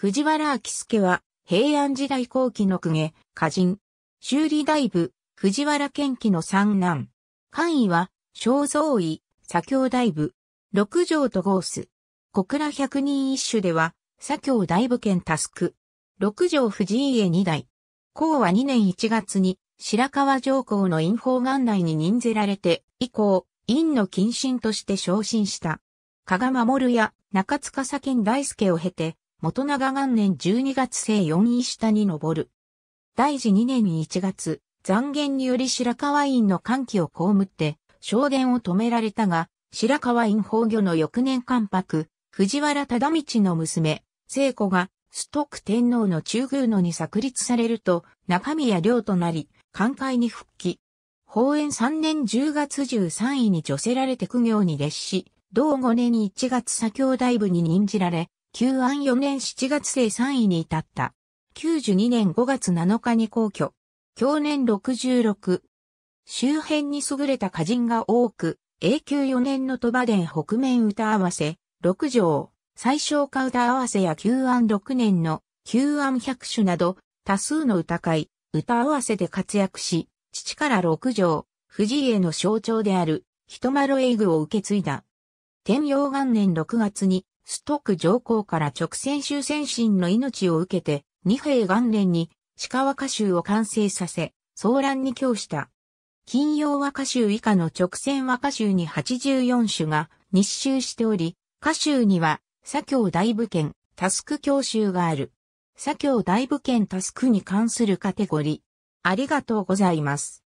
藤原秋介は、平安時代後期の公家、歌人、修理大部、藤原健記の三男。官位は、正蔵位、左京大部、六条とゴース。小倉百人一首では、左京大部県タスク。六条藤井家二代。公は二年一月に、白川上皇の陰法元内に任ぜられて、以降、陰の謹慎として昇進した。加賀守や中塚左賢大輔を経て、元長元年12月生4位下に上る。大治2年1月、残言により白河院の歓喜を被って、昇殿を止められたが、白河院崩御の翌年関白、藤原忠道の娘、聖子が、ストック天皇の中宮のに作立されると、中宮領となり、寛解に復帰。法園3年10月13位に除せられて苦行に列し、同5年1月左京大部に任じられ、旧安4年7月生3位に至った。92年5月7日に皇居。去年66。周辺に優れた歌人が多く、永久4年の鳥羽殿北面歌合わせ、6条、最小歌歌合わせや旧安6年の旧安百首など、多数の歌会、歌合わせで活躍し、父から6条、藤井への象徴である、人丸英具を受け継いだ。天陽元年6月に、ストック上皇から直線終戦進の命を受けて、二兵元年に鹿和歌集を完成させ、騒乱に供した。金曜和歌集以下の直線和歌集に84種が日集しており、歌集には、左京大武圏、タスク教習がある。左京大武圏タスクに関するカテゴリー。ありがとうございます。